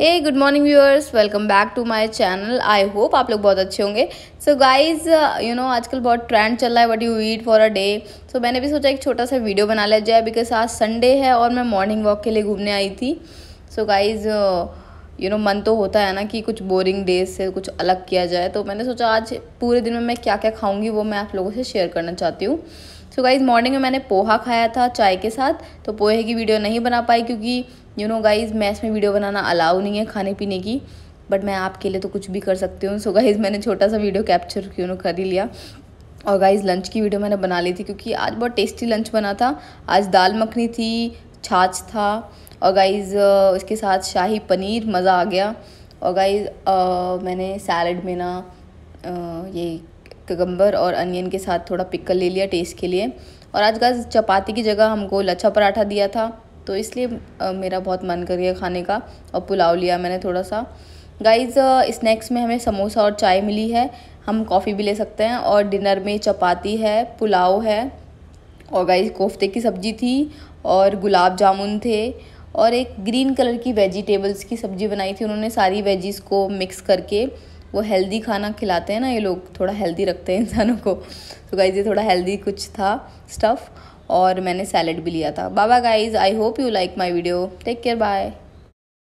hey good morning viewers welcome back to my channel I hope आप लोग बहुत अच्छे होंगे सो गाइज यू नो आजकल बहुत ट्रेंड चल रहा है what you eat for a day so मैंने भी सोचा एक छोटा सा वीडियो बना लिया जाए बिकॉज आज संडे है और मैं मॉर्निंग वॉक के लिए घूमने आई थी सो गाइज़ यू नो मन तो होता है ना कि कुछ बोरिंग डेज से कुछ अलग किया जाए तो मैंने सोचा आज पूरे दिन में मैं क्या क्या खाऊँगी वो मैं आप लोगों से शेयर करना चाहती हूँ सो गाइज़ मॉर्निंग में मैंने पोहा खाया था चाय के साथ तो पोहे की वीडियो नहीं बना पाई क्योंकि यू नो गाइज़ मैं इसमें वीडियो बनाना अलाउ नहीं है खाने पीने की बट मैं आपके लिए तो कुछ भी कर सकती हूँ सो गाइज़ मैंने छोटा सा वीडियो कैप्चर क्यों नो कर ही लिया और गाइज़ लंच की वीडियो मैंने बना ली थी क्योंकि आज बहुत टेस्टी लंच बना था आज दाल मखनी थी छाछ था और गाइज़ उसके साथ शाही पनीर मज़ा आ गया और गाइज़ मैंने सैलड में ना ये ककम्बर और अनियन के साथ थोड़ा पिकल ले लिया टेस्ट के लिए और आज का चपाती की जगह हमको लच्छा पराठा दिया था तो इसलिए मेरा बहुत मन कर गया खाने का और पुलाव लिया मैंने थोड़ा सा गाइज स्नैक्स में हमें समोसा और चाय मिली है हम कॉफ़ी भी ले सकते हैं और डिनर में चपाती है पुलाव है और गाइज कोफ्ते की सब्ज़ी थी और गुलाब जामुन थे और एक ग्रीन कलर की वेजिटेबल्स की सब्ज़ी बनाई थी उन्होंने सारी वेजिस को मिक्स करके वो हेल्दी खाना खिलाते हैं ना ये लोग थोड़ा हेल्दी रखते हैं इंसानों को तो गाइज़ ये थोड़ा हेल्दी कुछ था स्टफ़ और मैंने सैलड भी लिया था बाबा guys I hope you like my video take care bye